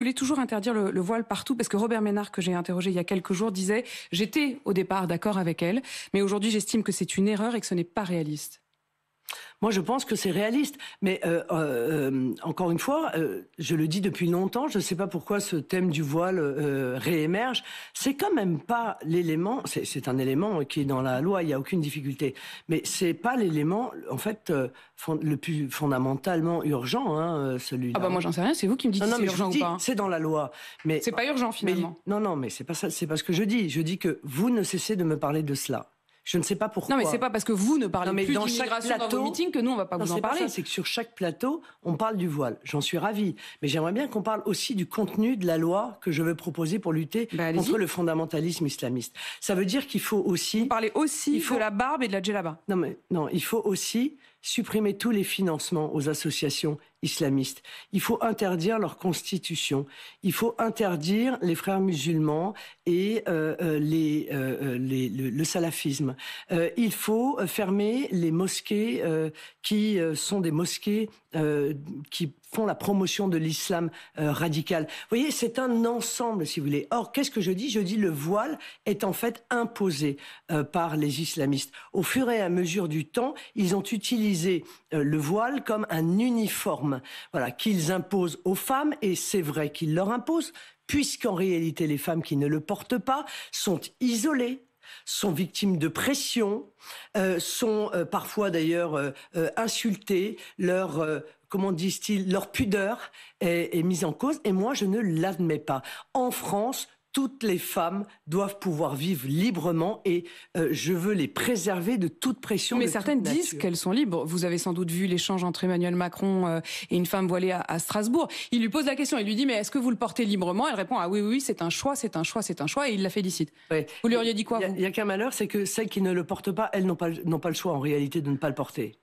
voulez toujours interdire le, le, voile partout parce que Robert Ménard, que j'ai interrogé il y a quelques jours, disait j'étais au départ d'accord avec elle, mais aujourd'hui j'estime que c'est une erreur et que ce n'est pas réaliste. Moi, je pense que c'est réaliste. Mais euh, euh, encore une fois, euh, je le dis depuis longtemps, je ne sais pas pourquoi ce thème du voile réémerge. C'est quand même pas l'élément, c'est un élément qui est dans la loi, il n'y a aucune difficulté. Mais c'est pas l'élément, en fait, le plus fondamentalement urgent, hein, celui-là. Ah bah moi, j'en sais rien, c'est vous qui me dites c'est urgent ou pas. C'est dans la loi. mais C'est pas urgent finalement. non, non, mais c'est pas ça, c'est pas ce que je dis. Je dis que vous ne cessez de me parler de cela. Je ne sais pas pourquoi. Non, mais c'est pas parce que vous ne parlez plus d'immigration dans vos meetings que nous on va pas vous en parler. C'est que sur chaque plateau, on parle du voile. J'en suis ravi, mais j'aimerais bien qu'on parle aussi du contenu de la loi que je veux proposer pour lutter bah, contre le fondamentalisme islamiste. Ça veut dire qu'il faut aussi vous parlez aussi il faut... de la barbe et de la djellaba. Non mais non, il faut aussi supprimer tous les financements aux associations islamistes. Il faut interdire leur constitution. Il faut interdire les frères musulmans et euh, euh, euh, les, le, salafisme. il faut fermer les mosquées qui sont des mosquées qui font la promotion de l'islam euh, radical. Vous voyez, c'est un ensemble, si vous voulez. Or, qu'est-ce que je dis Je dis le voile est en fait imposé euh, par les islamistes. Au fur et à mesure du temps, ils ont utilisé euh, le voile comme un uniforme, voilà, qu'ils imposent aux femmes, et c'est vrai qu'ils leur imposent, puisqu'en réalité, les femmes qui ne le portent pas sont isolées sont victimes de pression, euh, sont euh, parfois d'ailleurs euh, insultées, insultés, leur comment disent-ils, leur pudeur est, est, mise en cause, et moi je ne l'admets pas. En France, toutes les femmes doivent pouvoir vivre librement et euh, je veux les préserver de toute pression. Mais certaines disent qu'elles sont libres. Vous avez sans doute vu l'échange entre Emmanuel Macron euh, et une femme voilée à, Strasbourg. Il lui pose la question, il lui dit mais est-ce que vous le portez librement Elle répond ah oui oui, c'est un choix, c'est un choix, c'est un choix et il la félicite. Vous lui auriez dit quoi Il n'y a, qu'un malheur, c'est que celles qui ne le portent pas, elles n'ont pas le choix en réalité de ne pas le porter.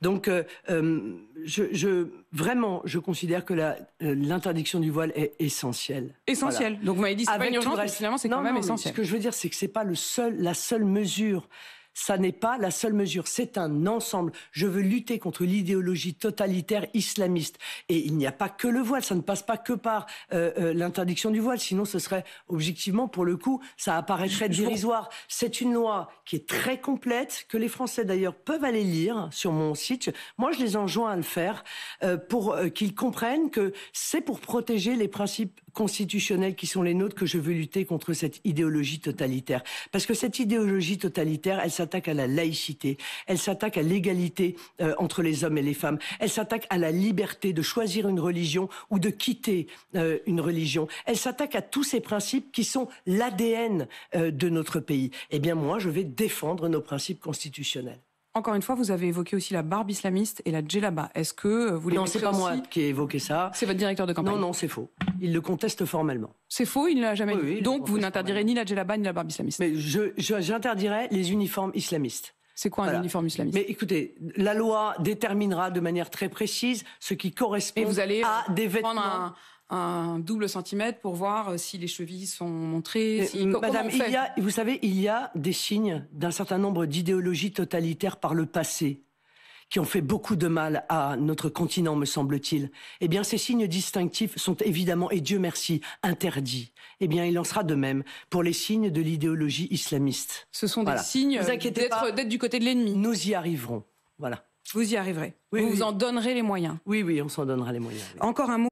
Donc, euh, euh, vraiment, je considère que euh, l'interdiction du voile est essentielle. Essentielle. Donc, vous m'avez dit, c'est pas une urgence, mais finalement, c'est quand même essentiel. Ce que je veux dire, c'est que c'est pas le seul, la seule mesure ça n'est pas la seule mesure, c'est un ensemble. Je veux lutter contre l'idéologie totalitaire islamiste. Et il n'y a pas que le voile, ça ne passe pas que par euh, euh, l'interdiction du voile, sinon ce serait objectivement, pour le coup, ça apparaîtrait dérisoire. C'est une loi qui est très complète, que les Français d'ailleurs peuvent aller lire sur mon site. Moi, je les enjoins à le faire euh, pour qu'ils comprennent que c'est pour protéger les principes constitutionnels qui sont les nôtres que je veux lutter contre cette idéologie totalitaire. Parce que cette idéologie totalitaire, elle s'attaque à la laïcité, elle s'attaque à l'égalité euh, entre les hommes et les femmes, elle s'attaque à la liberté de choisir une religion ou de quitter euh, une religion, elle s'attaque à tous ces principes qui sont l'ADN euh, de notre pays. Eh bien moi, je vais défendre nos principes constitutionnels. Encore une fois, vous avez évoqué aussi la barbe islamiste et la djellaba. Est-ce que euh, vous les Non, c'est pas moi qui ai évoqué ça. C'est votre directeur de campagne. Non, non, c'est faux. Il le conteste formellement. C'est faux, il ne l'a jamais dit. Donc vous n'interdirez ni la djellaba ni la barbe islamiste. Mais je j'interdirai les uniformes islamistes. C'est quoi un uniforme islamiste Mais écoutez, la loi déterminera de manière très précise ce qui correspond vous allez à des vêtements un double centimètre pour voir euh, si les chevilles sont montrées. Si, Madame, il y a, vous savez, il y a des signes d'un certain nombre d'idéologies totalitaires par le passé qui ont fait beaucoup de mal à notre continent, me semble-t-il. Eh bien, ces signes distinctifs sont évidemment, et Dieu merci, interdits. Eh bien, il en sera de même pour les signes de l'idéologie islamiste. Ce sont des signes d'être du côté de l'ennemi. Nous y arriverons. Voilà. Vous y arriverez. vous vous en donnerez les moyens. Oui, oui, on s'en donnera les moyens. Encore un mot.